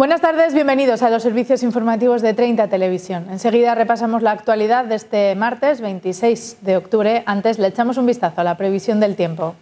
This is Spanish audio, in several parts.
Buenas tardes, bienvenidos a los servicios informativos de 30 Televisión. Enseguida repasamos la actualidad de este martes 26 de octubre. Antes le echamos un vistazo a la previsión del tiempo.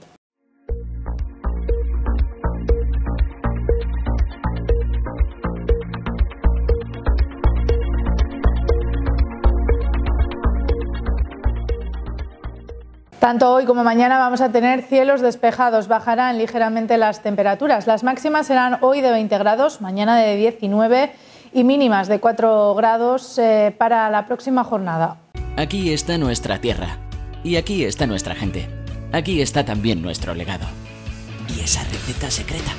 Tanto hoy como mañana vamos a tener cielos despejados, bajarán ligeramente las temperaturas. Las máximas serán hoy de 20 grados, mañana de 19 y mínimas de 4 grados eh, para la próxima jornada. Aquí está nuestra tierra y aquí está nuestra gente. Aquí está también nuestro legado. Y esa receta secreta.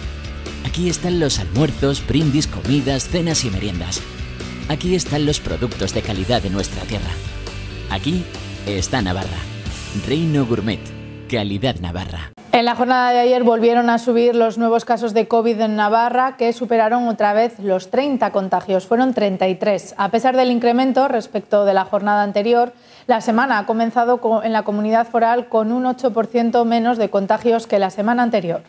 Aquí están los almuerzos, brindis, comidas, cenas y meriendas. Aquí están los productos de calidad de nuestra tierra. Aquí está Navarra. Reino Gourmet, calidad navarra. En la jornada de ayer volvieron a subir los nuevos casos de COVID en Navarra, que superaron otra vez los 30 contagios, fueron 33. A pesar del incremento respecto de la jornada anterior, la semana ha comenzado en la comunidad foral con un 8% menos de contagios que la semana anterior.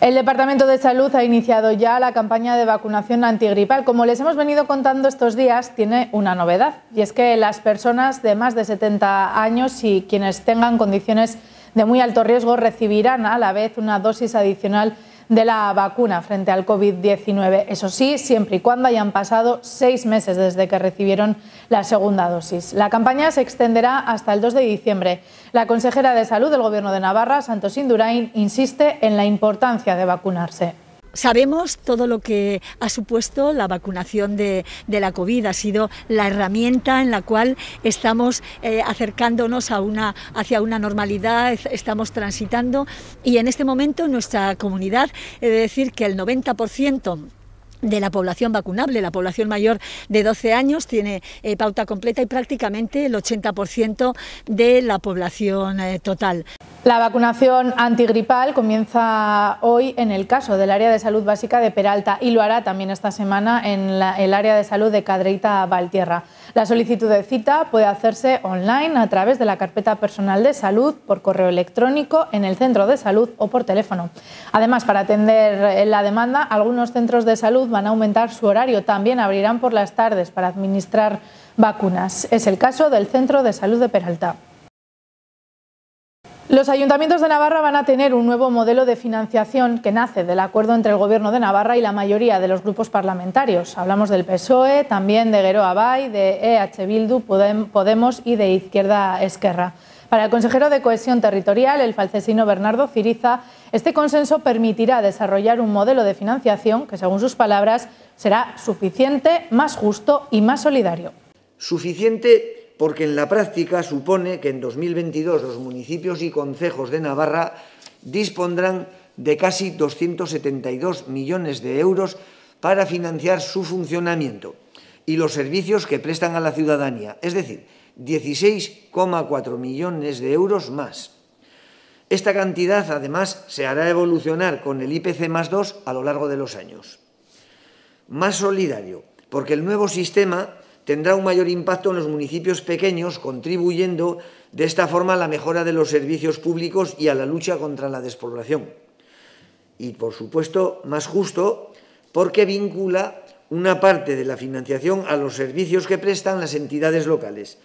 El Departamento de Salud ha iniciado ya la campaña de vacunación antigripal. Como les hemos venido contando estos días, tiene una novedad y es que las personas de más de 70 años y quienes tengan condiciones de muy alto riesgo recibirán a la vez una dosis adicional de la vacuna frente al COVID-19. Eso sí, siempre y cuando hayan pasado seis meses desde que recibieron la segunda dosis. La campaña se extenderá hasta el 2 de diciembre. La consejera de Salud del Gobierno de Navarra, Santos Indurain, insiste en la importancia de vacunarse. Sabemos todo lo que ha supuesto la vacunación de, la COVID, ha sido la herramienta en la cual estamos eh, acercándonos a una, hacia una normalidad, estamos transitando y en este momento nuestra comunidad, he de decir que el 90% de la población vacunable. La población mayor de 12 años tiene eh, pauta completa y prácticamente el 80% de la población eh, total. La vacunación antigripal comienza hoy en el caso del área de salud básica de Peralta y lo hará también esta semana en el área de salud de Cadreita Valtierra. La solicitud de cita puede hacerse online a través de la carpeta personal de salud, por correo electrónico, en el centro de salud o por teléfono. Además, para atender eh, la demanda, algunos centros de salud van a aumentar su horario. También abrirán por las tardes para administrar vacunas. Es el caso del Centro de Salud de Peralta. Los ayuntamientos de Navarra van a tener un nuevo modelo de financiación que nace del acuerdo entre el Gobierno de Navarra y la mayoría de los grupos parlamentarios. Hablamos del PSOE, también de Guerrero Abay, de EH Bildu, Podemos y de Izquierda Esquerra. Para el consejero de Cohesión Territorial, el falcesino Bernardo Ciriza, este consenso permitirá desarrollar un modelo de financiación que, según sus palabras, será suficiente, más justo y más solidario. Suficiente porque en la práctica supone que en 2022 los municipios y concejos de Navarra dispondrán de casi 272 millones de euros para financiar su funcionamiento y los servicios que prestan a la ciudadanía, es decir, 16,4 millones de euros más. Esta cantidad, además, se hará evolucionar con el IPC más 2 a lo largo de los años. Más solidario, porque el nuevo sistema tendrá un mayor impacto en los municipios pequeños, contribuyendo de esta forma a la mejora de los servicios públicos y a la lucha contra la despoblación. Y, por supuesto, más justo, porque vincula una parte de la financiación a los servicios que prestan las entidades locales,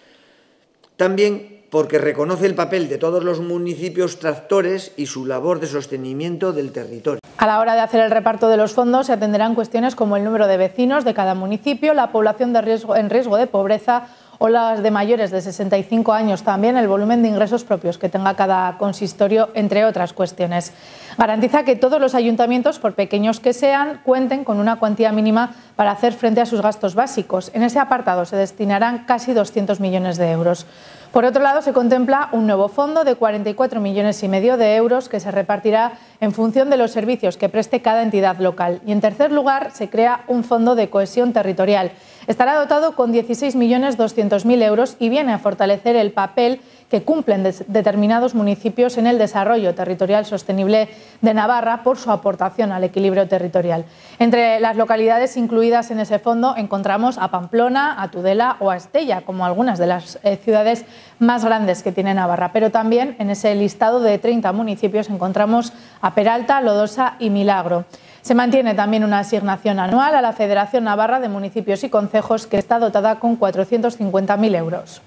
también porque reconoce el papel de todos los municipios tractores y su labor de sostenimiento del territorio. A la hora de hacer el reparto de los fondos se atenderán cuestiones como el número de vecinos de cada municipio, la población de riesgo, en riesgo de pobreza o las de mayores de 65 años también, el volumen de ingresos propios que tenga cada consistorio, entre otras cuestiones. Garantiza que todos los ayuntamientos, por pequeños que sean, cuenten con una cuantía mínima para hacer frente a sus gastos básicos. En ese apartado se destinarán casi 200 millones de euros. Por otro lado, se contempla un nuevo fondo de 44 millones y medio de euros que se repartirá en función de los servicios que preste cada entidad local. Y en tercer lugar, se crea un fondo de cohesión territorial. Estará dotado con 16.200.000 euros y viene a fortalecer el papel que cumplen determinados municipios en el desarrollo territorial sostenible de Navarra por su aportación al equilibrio territorial. Entre las localidades incluidas en ese fondo encontramos a Pamplona, a Tudela o a Estella, como algunas de las eh, ciudades más grandes que tiene Navarra. Pero también en ese listado de 30 municipios encontramos a Peralta, Lodosa y Milagro. Se mantiene también una asignación anual a la Federación Navarra de Municipios y Concejos, que está dotada con 450.000 euros.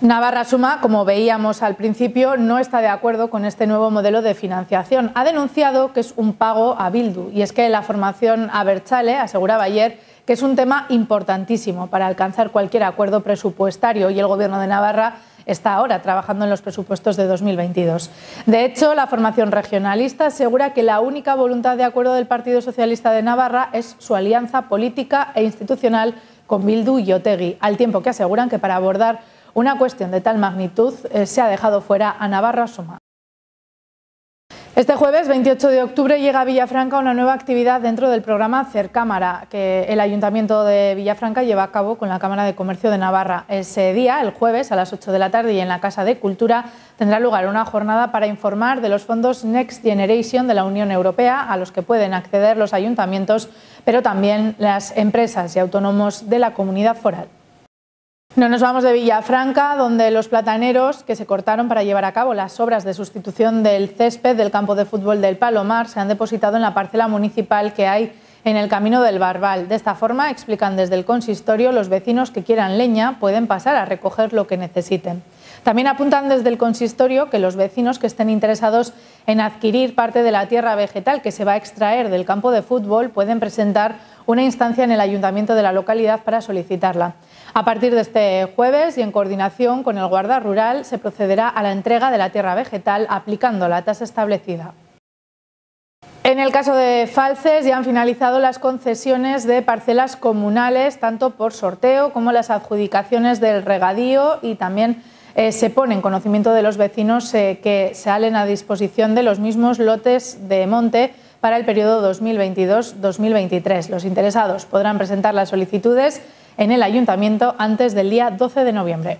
Navarra Suma, como veíamos al principio, no está de acuerdo con este nuevo modelo de financiación. Ha denunciado que es un pago a Bildu y es que la formación Aberchale aseguraba ayer que es un tema importantísimo para alcanzar cualquier acuerdo presupuestario y el Gobierno de Navarra está ahora trabajando en los presupuestos de 2022. De hecho, la formación regionalista asegura que la única voluntad de acuerdo del Partido Socialista de Navarra es su alianza política e institucional con Bildu y Otegui, al tiempo que aseguran que para abordar una cuestión de tal magnitud eh, se ha dejado fuera a Navarra Soma. Este jueves 28 de octubre llega a Villafranca una nueva actividad dentro del programa Cercámara que el Ayuntamiento de Villafranca lleva a cabo con la Cámara de Comercio de Navarra. Ese día, el jueves a las 8 de la tarde y en la Casa de Cultura, tendrá lugar una jornada para informar de los fondos Next Generation de la Unión Europea a los que pueden acceder los ayuntamientos, pero también las empresas y autónomos de la comunidad foral. No nos vamos de Villafranca, donde los plataneros que se cortaron para llevar a cabo las obras de sustitución del césped del campo de fútbol del Palomar se han depositado en la parcela municipal que hay en el camino del Barbal. De esta forma, explican desde el consistorio, los vecinos que quieran leña pueden pasar a recoger lo que necesiten. También apuntan desde el consistorio que los vecinos que estén interesados en adquirir parte de la tierra vegetal que se va a extraer del campo de fútbol pueden presentar una instancia en el ayuntamiento de la localidad para solicitarla. A partir de este jueves y en coordinación con el guarda rural se procederá a la entrega de la tierra vegetal aplicando la tasa establecida. En el caso de Falces ya han finalizado las concesiones de parcelas comunales, tanto por sorteo como las adjudicaciones del regadío y también eh, se pone en conocimiento de los vecinos que eh, que salen a disposición de los mismos lotes de monte para el periodo 2022-2023. Los interesados podrán presentar las solicitudes en el ayuntamiento antes del día 12 de noviembre.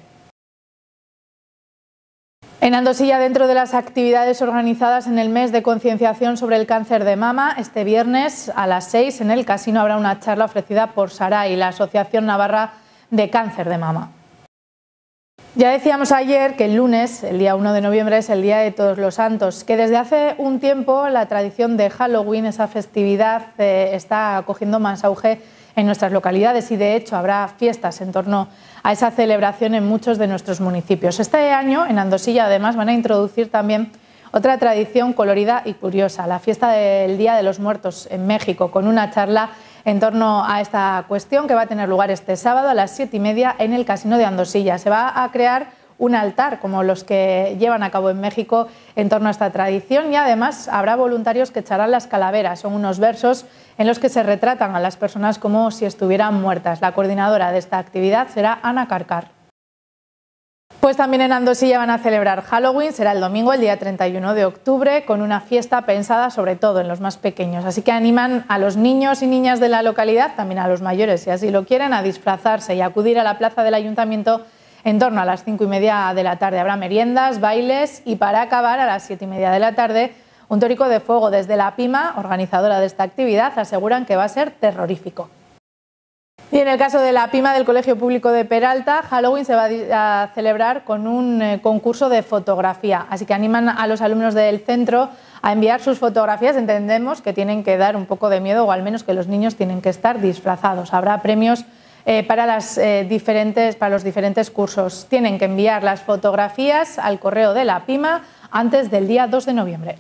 En Andosilla, dentro de las actividades organizadas en el mes de concienciación sobre el cáncer de mama, este viernes a las 6 en el casino habrá una charla ofrecida por y la Asociación Navarra de Cáncer de Mama. Ya decíamos ayer que el lunes, el día 1 de noviembre, es el Día de Todos los Santos, que desde hace un tiempo la tradición de Halloween, esa festividad, eh, está cogiendo más auge en nuestras localidades y de hecho habrá fiestas en torno a esa celebración en muchos de nuestros municipios. Este año en Andosilla además van a introducir también otra tradición colorida y curiosa, la fiesta del Día de los Muertos en México, con una charla en torno a esta cuestión que va a tener lugar este sábado a las siete y media en el Casino de Andosilla. Se va a crear un altar como los que llevan a cabo en México en torno a esta tradición y además habrá voluntarios que echarán las calaveras. Son unos versos en los que se retratan a las personas como si estuvieran muertas. La coordinadora de esta actividad será Ana Carcar. Pues también en Andosilla van a celebrar Halloween, será el domingo, el día 31 de octubre, con una fiesta pensada sobre todo en los más pequeños. Así que animan a los niños y niñas de la localidad, también a los mayores si así lo quieren, a disfrazarse y acudir a la plaza del ayuntamiento en torno a las cinco y media de la tarde habrá meriendas, bailes y para acabar a las siete y media de la tarde un tórico de fuego desde la PIMA, organizadora de esta actividad, aseguran que va a ser terrorífico. Y en el caso de la PIMA del Colegio Público de Peralta, Halloween se va a celebrar con un eh, concurso de fotografía, así que animan a los alumnos del centro a enviar sus fotografías. Entendemos que tienen que dar un poco de miedo o al menos que los niños tienen que estar disfrazados. Habrá premios eh, para, eh, para los diferentes cursos. Tienen que enviar las fotografías al correo de la PIMA antes del día 2 de noviembre.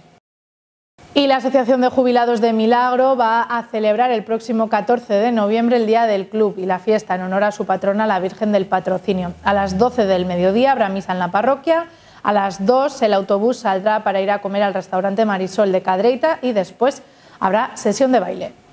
Y la Asociación de Jubilados de Milagro va a celebrar el próximo 14 de noviembre el Día del Club y la fiesta en honor a su patrona, la Virgen del Patrocinio. A las 12 del mediodía habrá misa en la parroquia. A las 2 el autobús saldrá para ir a comer al restaurante Marisol de Cadreita y después habrá sesión de baile.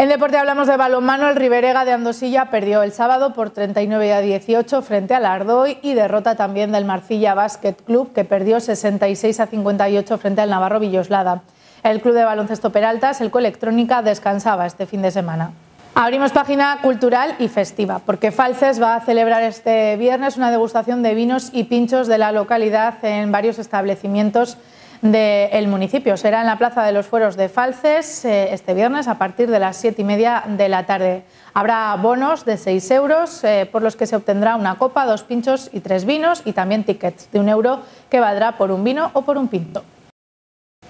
En deporte hablamos de balonmano. El Riberega de Andosilla perdió el sábado por 39 a 18 frente al Ardoy y derrota también del Marcilla Basket Club que perdió 66 a 58 frente al Navarro Villoslada. El club de baloncesto Peraltas, el Coelectrónica, descansaba este fin de semana. Abrimos página cultural y festiva, porque Falces va a celebrar este viernes una degustación de vinos y pinchos de la localidad en varios establecimientos del municipio. Será en la Plaza de los Fueros de Falces eh, este viernes a partir de las siete y media de la tarde. Habrá bonos de 6 euros eh, por los que se obtendrá una copa, dos pinchos y tres vinos y también tickets de un euro que valdrá por un vino o por un pinto.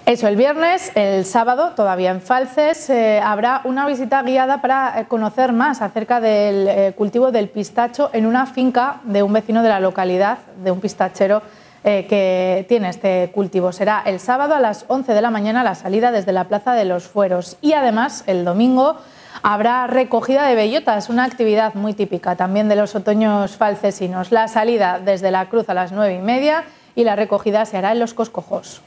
Eso el viernes, el sábado, todavía en Falces, eh, habrá una visita guiada para conocer más acerca del cultivo del pistacho en una finca de un vecino de la localidad, de un pistachero eh, que tiene este cultivo. Será el sábado a las 11 de la mañana la salida desde la Plaza de los Fueros y además el domingo habrá recogida de bellotas, una actividad muy típica también de los otoños falcesinos. La salida desde la cruz a las 9 y media y la recogida se hará en los coscojos.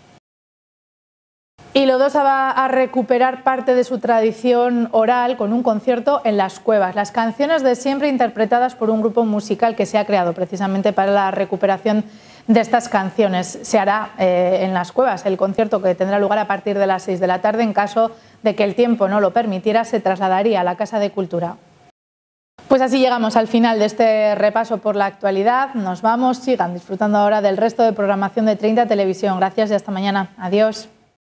Y Lodosa va a recuperar parte de su tradición oral con un concierto en las cuevas. Las canciones de siempre interpretadas por un grupo musical que se ha creado precisamente para la recuperación de estas canciones. Se hará eh, en las cuevas. El concierto que tendrá lugar a partir de las 6 de la tarde, en caso de que el tiempo no lo permitiera, se trasladaría a la Casa de Cultura. Pues así llegamos al final de este repaso por la actualidad. Nos vamos, sigan disfrutando ahora del resto de programación de 30 Televisión. Gracias y hasta mañana. Adiós.